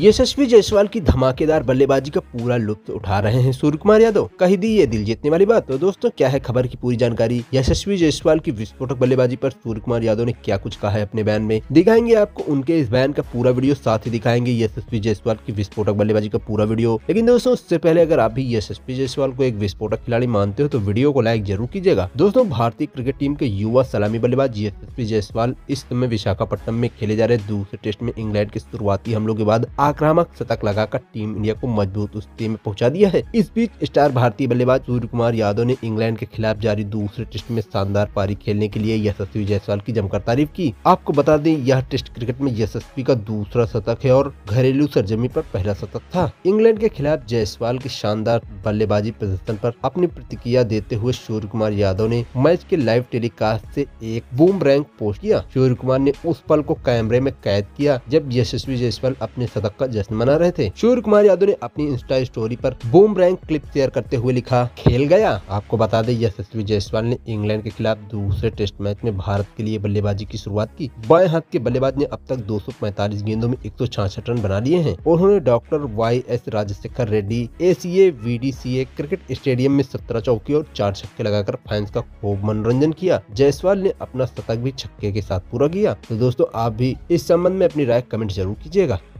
यशस्वी जायसवाल की धमाकेदार बल्लेबाजी का पूरा लुत्फ उठा रहे हैं सूर्य कुमार यादव कही दी ये दिल जीतने वाली बात तो दोस्तों क्या है खबर की पूरी जानकारी यशस्वी जायसवाल की विस्फोटक बल्लेबाजी पर सूर्य कुमार यादव ने क्या कुछ कहा है अपने बयान में दिखाएंगे आपको उनके इस बयान का पूरा वीडियो साथ ही दिखाएंगे यशस्वी जायसवाल की विस्फोटक बल्लेबाजी का पूरा वीडियो लेकिन दोस्तों उससे पहले अगर आप भी यशस्वी जायसवाल को एक विस्फोटक खिलाड़ी मानते हो तो वीडियो को लाइक जरूर कीजिएगा दोस्तों भारतीय क्रिकेट टीम के युवा सलामी बल्लेबाज यशस्वी जायसवाल इस समय विशाखापट्टनम में खेले जा रहे दूसरे टेस्ट में इंग्लैंड के शुरुआती हमलों के बाद आक्रामक शतक लगाकर टीम इंडिया को मजबूत स्थिति में पहुंचा दिया है इस बीच स्टार भारतीय बल्लेबाज सूर्य कुमार यादव ने इंग्लैंड के खिलाफ जारी दूसरे टेस्ट में शानदार पारी खेलने के लिए यशस्वी जायसवाल की जमकर तारीफ की आपको बता दें यह टेस्ट क्रिकेट में यशस्वी का दूसरा शतक है और घरेलू सरजमी पर पहला शतक था इंग्लैंड के खिलाफ जायसवाल की शानदार बल्लेबाजी प्रदर्शन पर अपनी प्रतिक्रिया देते हुए सूर्य कुमार यादव ने मैच के लाइव टेलीकास्ट से एक बूम रैंक पोस्ट किया सूर्य कुमार ने उस पल को कैमरे में कैद किया जब यशस्वी जायसवाल अपने शतक का जश्न मना रहे थे सूर्य कुमार यादव ने अपनी इंस्टा स्टोरी पर बूम रैंक क्लिप शेयर करते हुए लिखा खेल गया आपको बता दें यशस्वी जायसवाल ने इंग्लैंड के खिलाफ दूसरे टेस्ट मैच में भारत के लिए बल्लेबाजी की शुरुआत की बाएं हाथ के बल्लेबाज ने अब तक दो गेंदों में एक रन बना लिए हैं उन्होंने doctor Y S Rajasekhara Reddy A C A V D C A cricket stadium में सत्रह चौकी और चार छक्के लगाकर फैंस का खूब मनोरंजन किया जायसवाल ने अपना शतक भी छक्के के साथ पूरा किया तो दोस्तों आप भी इस संबंध में अपनी राय कमेंट जरूर कीजिएगा